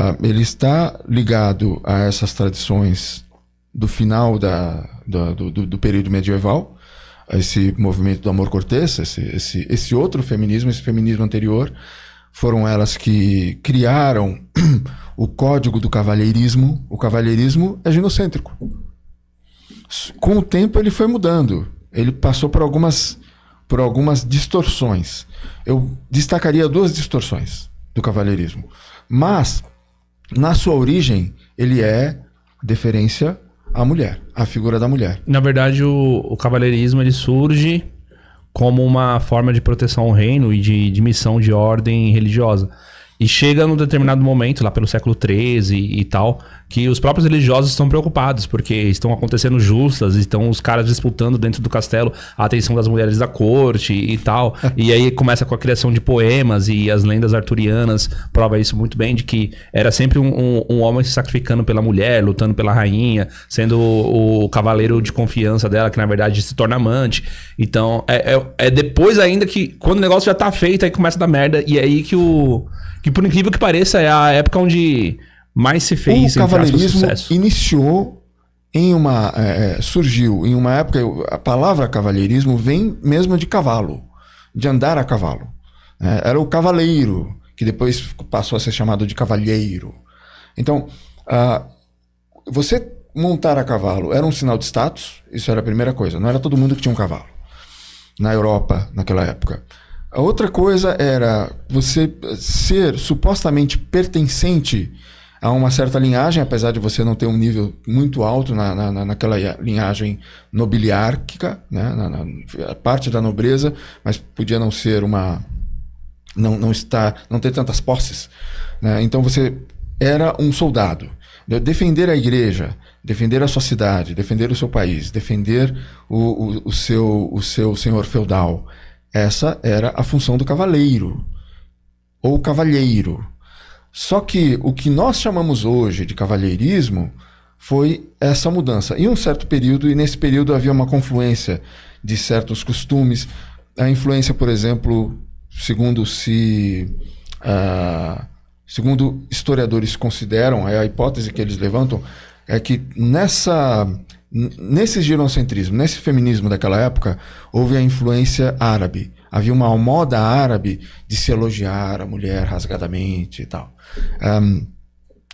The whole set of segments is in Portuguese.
Ah, ele está ligado a essas tradições do final da, da do, do, período medieval, a esse movimento do amor cortês, esse, esse, esse outro feminismo, esse feminismo anterior, foram elas que criaram o código do cavalheirismo. O cavalheirismo é ginocêntrico. Com o tempo ele foi mudando. Ele passou por algumas, por algumas distorções. Eu destacaria duas distorções do cavalheirismo. Mas na sua origem, ele é deferência à mulher, à figura da mulher. Na verdade, o, o ele surge como uma forma de proteção ao reino e de, de missão de ordem religiosa. E chega num determinado momento, lá pelo século XIII e, e tal, que os próprios religiosos estão preocupados, porque estão acontecendo justas, estão os caras disputando dentro do castelo a atenção das mulheres da corte e tal. e aí começa com a criação de poemas e as lendas arturianas prova isso muito bem, de que era sempre um, um, um homem se sacrificando pela mulher, lutando pela rainha, sendo o, o, cavaleiro de confiança dela, que na verdade se torna amante. Então, é, é, é depois ainda que, quando o negócio já tá feito, aí começa a dar merda, e aí que o... Que por incrível que pareça, é a época onde mas se fez o cavaleirismo iniciou em uma é, é, surgiu em uma época a palavra cavalheirismo vem mesmo de cavalo de andar a cavalo é, era o cavaleiro que depois passou a ser chamado de cavalheiro então uh, você montar a cavalo era um sinal de status isso era a primeira coisa não era todo mundo que tinha um cavalo na Europa naquela época a outra coisa era você ser supostamente pertencente há uma certa linhagem, apesar de você não ter um nível muito alto na, na, naquela linhagem nobiliárquica, né? na, na parte da nobreza, mas podia não ser uma. não, não estar. não ter tantas posses. Né? Então você era um soldado. Defender a igreja, defender a sua cidade, defender o seu país, defender o, o, o seu, o seu senhor feudal. Essa era a função do cavaleiro ou cavalheiro. Só que o que nós chamamos hoje de cavalheirismo foi essa mudança. Em um certo período, e nesse período havia uma confluência de certos costumes. A influência, por exemplo, segundo se. Uh, segundo historiadores consideram, é a hipótese que eles levantam, é que nessa, nesse girocentrismo, nesse feminismo daquela época, houve a influência árabe. Havia uma moda árabe de se elogiar a mulher rasgadamente e tal. Um,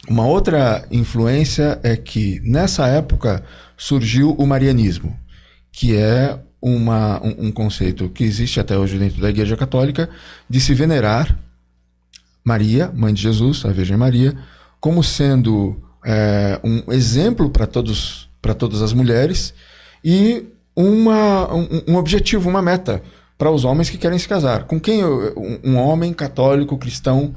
uma outra influência é que nessa época surgiu o marianismo, que é uma, um, um conceito que existe até hoje dentro da Igreja Católica de se venerar Maria, mãe de Jesus, a Virgem Maria, como sendo é, um exemplo para todos para todas as mulheres e uma, um, um objetivo, uma meta para os homens que querem se casar. Com quem eu, um homem católico cristão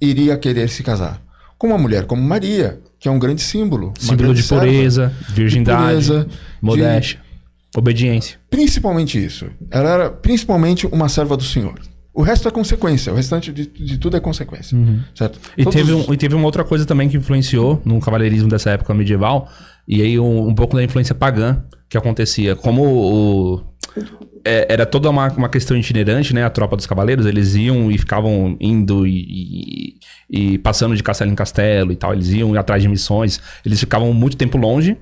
iria querer se casar? Com uma mulher como Maria, que é um grande símbolo. Símbolo de pureza, serva, virgindade, de pureza, modéstia, de... obediência. Principalmente isso. Ela era principalmente uma serva do Senhor. O resto é consequência, o restante de, de tudo é consequência. Uhum. Certo? E Todos... teve, um, e teve uma outra coisa também que influenciou no cavaleirismo dessa época medieval, e aí um, um pouco da influência pagã que acontecia. Como o, é, era toda uma, uma questão itinerante, né? A tropa dos cavaleiros, eles iam e ficavam indo e, e, e passando de castelo em castelo e tal. Eles iam atrás de missões, eles ficavam muito tempo longe.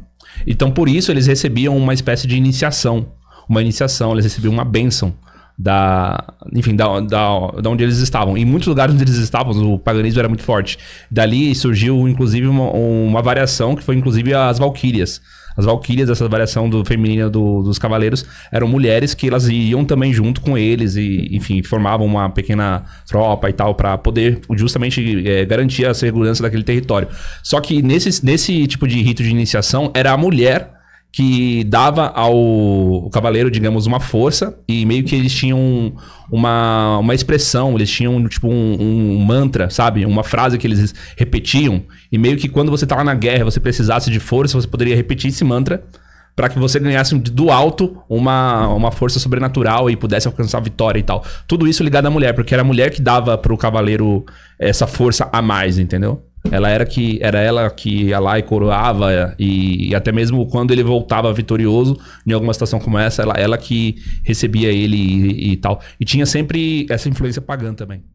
Então, por isso, eles recebiam uma espécie de iniciação. Uma iniciação, eles recebiam uma bênção da enfim da, da, da onde eles estavam em muitos lugares onde eles estavam o paganismo era muito forte dali surgiu inclusive uma, uma variação que foi inclusive as valquírias as valquírias essa variação do feminina do, dos cavaleiros eram mulheres que elas iam também junto com eles e enfim formavam uma pequena tropa e tal para poder justamente é, garantir a segurança daquele território só que nesse nesse tipo de rito de iniciação era a mulher que dava ao cavaleiro, digamos, uma força e meio que eles tinham uma, uma expressão, eles tinham tipo um, um mantra, sabe? Uma frase que eles repetiam e meio que quando você estava na guerra, você precisasse de força, você poderia repetir esse mantra para que você ganhasse do alto uma, uma força sobrenatural e pudesse alcançar a vitória e tal. Tudo isso ligado à mulher, porque era a mulher que dava pro cavaleiro essa força a mais, entendeu? Ela era que era ela que ia lá e coroava e, e até mesmo quando ele voltava vitorioso em alguma situação como essa, ela, ela que recebia ele e, e tal. E tinha sempre essa influência pagã também.